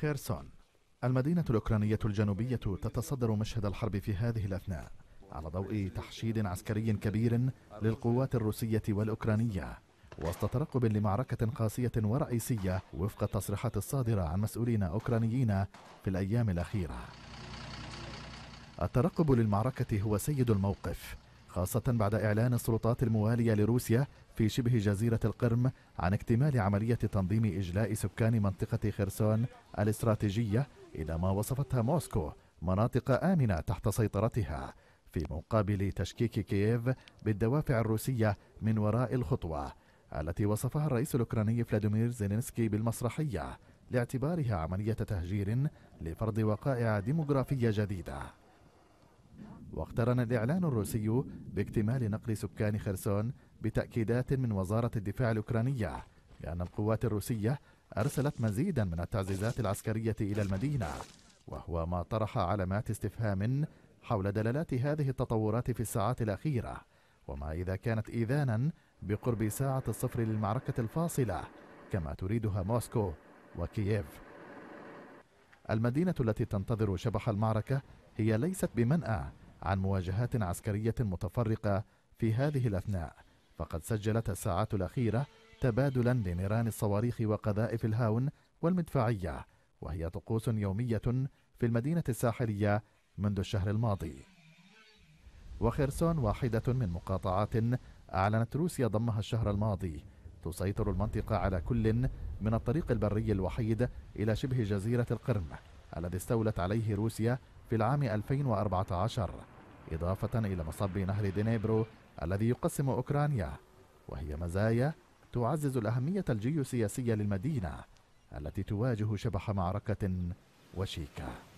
خيرسون المدينة الأوكرانية الجنوبية تتصدر مشهد الحرب في هذه الأثناء على ضوء تحشيد عسكري كبير للقوات الروسية والأوكرانية وسط ترقب لمعركة قاسية ورئيسية وفق التصريحات الصادرة عن مسؤولين أوكرانيين في الأيام الأخيرة الترقب للمعركة هو سيد الموقف خاصة بعد إعلان السلطات الموالية لروسيا في شبه جزيرة القرم عن اكتمال عملية تنظيم إجلاء سكان منطقة خرسون الاستراتيجية إلى ما وصفتها موسكو مناطق آمنة تحت سيطرتها في مقابل تشكيك كييف بالدوافع الروسية من وراء الخطوة التي وصفها الرئيس الأوكراني فلاديمير زيلينسكي بالمسرحية لاعتبارها عملية تهجير لفرض وقائع ديموغرافية جديدة واقترن الإعلان الروسي باكتمال نقل سكان خرسون بتأكيدات من وزارة الدفاع الأوكرانية بأن القوات الروسية أرسلت مزيدا من التعزيزات العسكرية إلى المدينة وهو ما طرح علامات استفهام حول دلالات هذه التطورات في الساعات الأخيرة وما إذا كانت إذانا بقرب ساعة الصفر للمعركة الفاصلة كما تريدها موسكو وكييف المدينة التي تنتظر شبح المعركة هي ليست بمنأى عن مواجهات عسكرية متفرقة في هذه الأثناء فقد سجلت الساعات الأخيرة تبادلا لنيران الصواريخ وقذائف الهاون والمدفعية وهي طقوس يومية في المدينة الساحلية منذ الشهر الماضي وخرسون واحدة من مقاطعات أعلنت روسيا ضمها الشهر الماضي تسيطر المنطقة على كل من الطريق البري الوحيد إلى شبه جزيرة القرم الذي استولت عليه روسيا في العام 2014 إضافة إلى مصب نهر دينيبرو الذي يقسم أوكرانيا وهي مزايا تعزز الأهمية الجيوسياسية للمدينة التي تواجه شبح معركة وشيكه